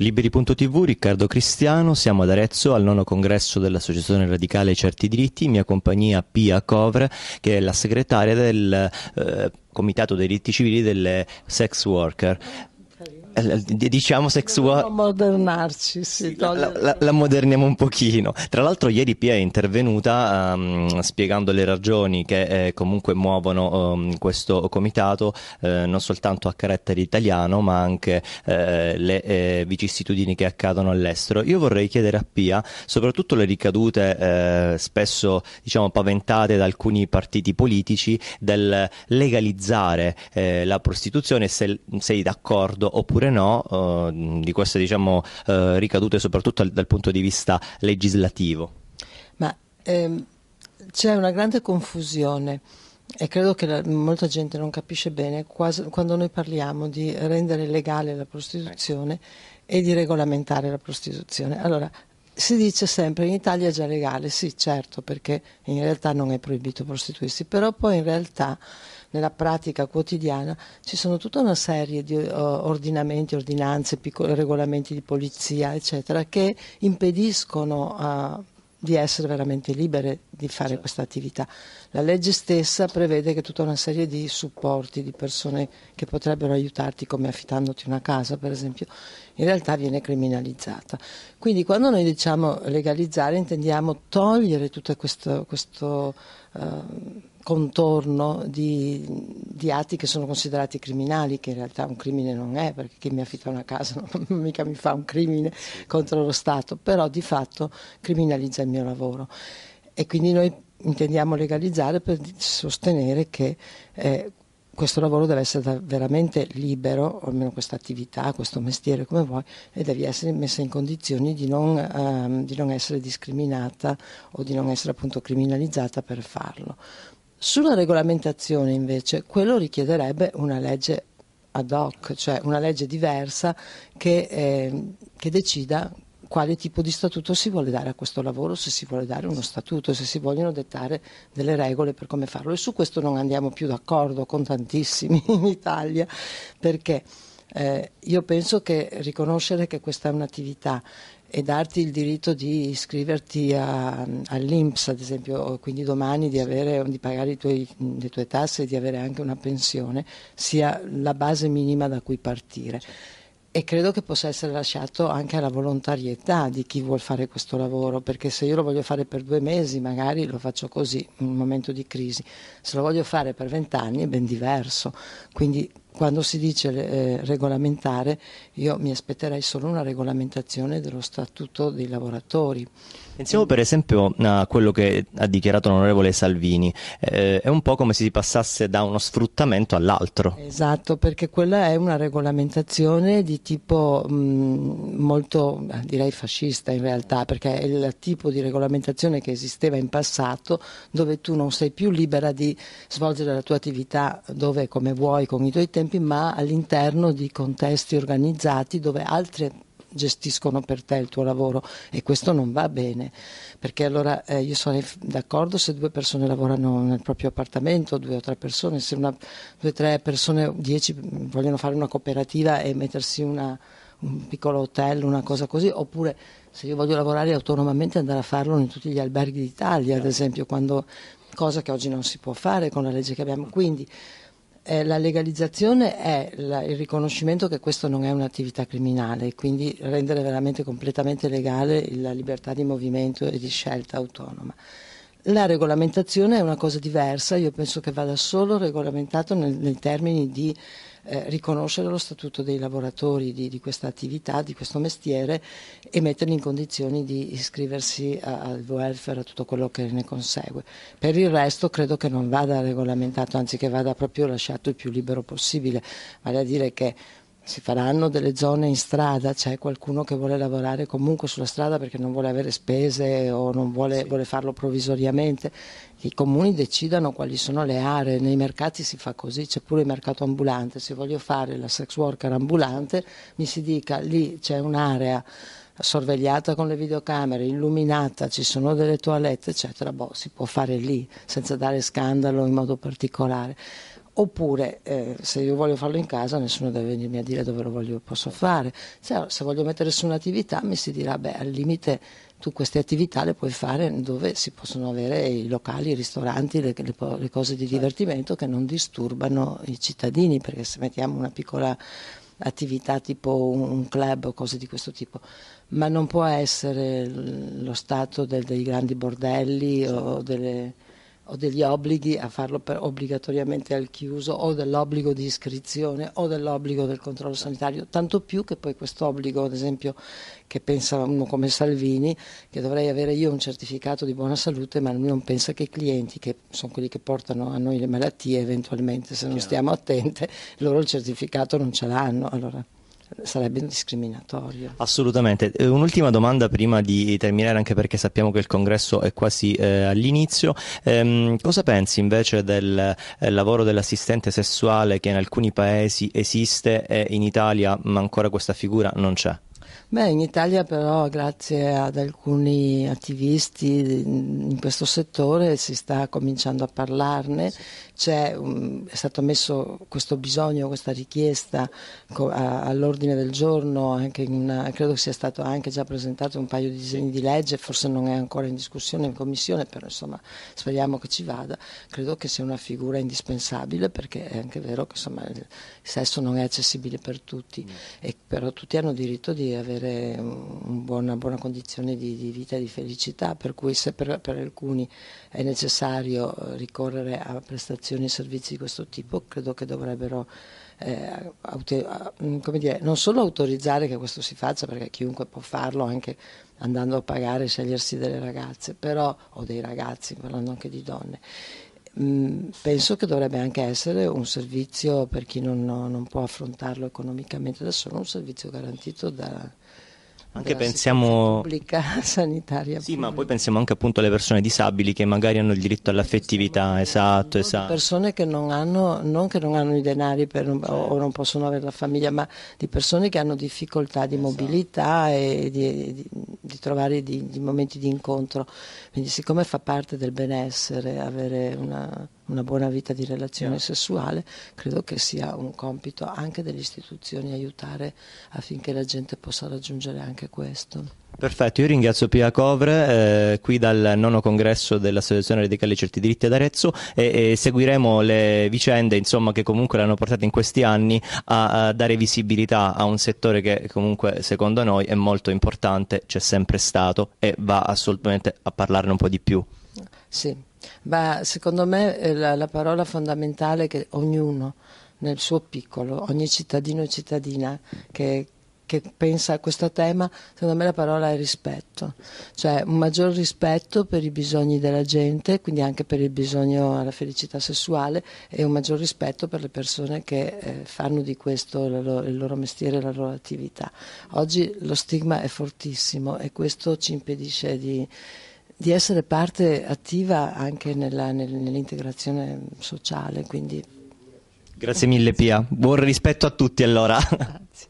Liberi.tv, Riccardo Cristiano, siamo ad Arezzo al nono congresso dell'Associazione Radicale Certi Diritti, in mia compagnia Pia Covra, che è la segretaria del eh, Comitato dei diritti civili delle sex worker. Eh, diciamo sexual modernarci sì, la, la, la, moderniamo un pochino tra l'altro ieri Pia è intervenuta um, spiegando le ragioni che eh, comunque muovono um, questo comitato eh, non soltanto a carattere italiano ma anche eh, le eh, vicissitudini che accadono all'estero io vorrei chiedere a Pia soprattutto le ricadute eh, spesso diciamo paventate da alcuni partiti politici del legalizzare la prostituzione se sei d'accordo oppure oppure no, eh, di queste diciamo, eh, ricadute soprattutto dal, dal, punto di vista legislativo? Ma ehm, c'è una grande confusione e credo che la, molta gente non capisce bene quasi, quando noi parliamo di rendere legale la prostituzione e di regolamentare la prostituzione. Allora, si dice sempre in Italia è già legale, sì certo perché in realtà non è proibito prostituirsi, però poi in realtà nella pratica quotidiana ci sono tutta una serie di eh, ordinamenti, ordinanze, piccoli regolamenti di polizia eccetera che impediscono a di essere veramente libere di fare certo. questa attività. La legge stessa prevede che tutta una serie di supporti, di persone che potrebbero aiutarti come affittandoti una casa per esempio, in realtà viene criminalizzata. Quindi quando noi diciamo legalizzare intendiamo togliere tutto questo... questo uh, contorno di, di, atti che sono considerati criminali, che in realtà un crimine non è, perché chi mi affitta una casa non mica mi fa un crimine contro lo Stato, però di fatto criminalizza il mio lavoro. E quindi noi intendiamo legalizzare per sostenere che eh, questo lavoro deve essere veramente libero, o almeno questa attività, questo mestiere come vuoi, e devi essere messa in condizioni di non, ehm, di non essere discriminata o di non essere appunto criminalizzata per farlo. Sulla regolamentazione invece, quello richiederebbe una legge ad hoc, cioè una legge diversa che, eh, che decida quale tipo di statuto si vuole dare a questo lavoro, se si vuole dare uno statuto, se si vogliono dettare delle regole per come farlo. E su questo non andiamo più d'accordo con tantissimi in Italia, perché eh, io penso che riconoscere che questa è un'attività e darti il diritto di iscriverti a, all'INPS, ad esempio, quindi domani di, avere, di pagare tuoi, le tue tasse e di avere anche una pensione, sia la base minima da cui partire. E credo che possa essere lasciato anche alla volontarietà di chi vuole fare questo lavoro, perché se io lo voglio fare per due mesi, magari lo faccio così in un momento di crisi, se lo voglio fare per vent'anni è ben diverso. Quindi quando si dice eh, regolamentare, io mi aspetterei solo una regolamentazione dello statuto dei lavoratori. Pensiamo per esempio a quello che ha dichiarato l'onorevole Salvini, eh, è un po' come se si passasse da uno sfruttamento all'altro. Esatto, perché quella è una regolamentazione di tipo mh, mm, molto, eh, direi fascista in realtà, perché è il tipo di regolamentazione che esisteva in passato dove tu non sei più libera di svolgere la tua attività dove come vuoi, con i tuoi tempi, tempi, ma all'interno di contesti organizzati dove altre gestiscono per te il tuo lavoro e questo non va bene perché allora eh, io sono d'accordo se due persone lavorano nel proprio appartamento due o tre persone se una, due o tre persone dieci vogliono fare una cooperativa e mettersi una, un piccolo hotel una cosa così oppure se io voglio lavorare autonomamente andare a farlo in tutti gli alberghi d'Italia ad esempio quando, cosa che oggi non si può fare con la legge che abbiamo quindi eh, la legalizzazione è la, il riconoscimento che questo non è un'attività criminale, quindi rendere veramente completamente legale la libertà di movimento e di scelta autonoma. La regolamentazione è una cosa diversa, io penso che vada solo regolamentato nei termini di eh, riconoscere lo statuto dei lavoratori di, di, questa attività, di questo mestiere e metterli in condizioni di iscriversi a, al welfare, a tutto quello che ne consegue. Per il resto credo che non vada regolamentato, anzi che vada proprio lasciato il più libero possibile, vale a dire che si faranno delle zone in strada, c'è qualcuno che vuole lavorare comunque sulla strada perché non vuole avere spese o non vuole, sì. vuole farlo provvisoriamente, i comuni decidano quali sono le aree, nei mercati si fa così, c'è pure il mercato ambulante, se voglio fare la sex worker ambulante mi si dica lì c'è un'area sorvegliata con le videocamere, illuminata, ci sono delle toilette, eccetera, boh, si può fare lì senza dare scandalo in modo particolare oppure eh, se io voglio farlo in casa nessuno deve venirmi a dire dove lo voglio, posso fare, cioè, se voglio mettere su un'attività mi si dirà beh al limite tu queste attività le puoi fare dove si possono avere i locali, i ristoranti, le, le, le cose di certo. divertimento che non disturbano i cittadini perché se mettiamo una piccola attività tipo un, club o cose di questo tipo, ma non può essere lo stato del, dei grandi bordelli o certo. delle o degli obblighi a farlo per, obbligatoriamente al chiuso o dell'obbligo di iscrizione o dell'obbligo del controllo sanitario, tanto più che poi questo obbligo, ad esempio, che pensa uno come Salvini, che dovrei avere io un certificato di buona salute, ma non pensa che i clienti, che sono quelli che portano a noi le malattie eventualmente, se non stiamo attenti, loro il certificato non ce l'hanno. Allora sarebbe discriminatorio. Assolutamente. Eh, un'ultima domanda prima di terminare, anche perché sappiamo che il congresso è quasi eh, all'inizio. Ehm, cosa pensi invece del eh, lavoro dell'assistente sessuale che in alcuni paesi esiste e in Italia ma ancora questa figura non c'è? Beh, in Italia però grazie ad alcuni attivisti in questo settore si sta cominciando a parlarne, um, è stato messo questo bisogno, questa richiesta a, all'ordine del giorno, una, credo sia stato anche già presentato un paio di disegni di legge, forse non è ancora in discussione in commissione, però insomma speriamo che ci vada, credo che sia una figura indispensabile perché è anche vero che insomma, il sesso non è accessibile per tutti, e, però tutti hanno diritto di avere un buona, una buona condizione di, di, vita e di felicità, per cui se per, per, alcuni è necessario eh, ricorrere a prestazioni e servizi di questo tipo, credo che dovrebbero eh, auto, mm, dire, non solo autorizzare che questo si faccia, perché chiunque può farlo anche andando a pagare, scegliersi delle ragazze, però, o dei ragazzi, parlando anche di donne Mm, penso che dovrebbe anche essere un servizio per chi non, non può affrontarlo economicamente da solo, un servizio garantito da, anche pensiamo pubblica sanitaria sì pubblica. ma poi pensiamo anche appunto alle persone disabili che magari hanno il diritto all'affettività esatto esatto persone che non hanno non che non hanno i denari per, certo. o non possono avere la famiglia ma di persone che hanno difficoltà di esatto. mobilità e di, di, di trovare di, di momenti di incontro quindi siccome fa parte del benessere avere una una buona vita di relazione yeah. sessuale, credo che sia un compito anche delle istituzioni aiutare affinché la gente possa raggiungere anche questo. Perfetto, io ringrazio Pia Covre eh, qui dal nono congresso dell'Associazione Radicale Certi Diritti ad Arezzo e, e seguiremo le vicende insomma, che comunque l'hanno portata in questi anni a, a, dare visibilità a un settore che comunque secondo noi è molto importante, c'è sempre stato e va assolutamente a parlarne un po' di più. Sì. Ma secondo me eh, la, la parola fondamentale è che ognuno, nel suo piccolo, ogni cittadino e cittadina che, che pensa a questo tema, secondo me la parola è rispetto, cioè un maggior rispetto per i bisogni della gente, quindi anche per il bisogno alla felicità sessuale e un maggior rispetto per le persone che eh, fanno di questo loro, il loro mestiere, e la loro attività. Oggi lo stigma è fortissimo e questo ci impedisce di di essere parte attiva anche nella, nell'integrazione sociale. Quindi... Grazie mille Pia, buon rispetto a tutti allora. Grazie.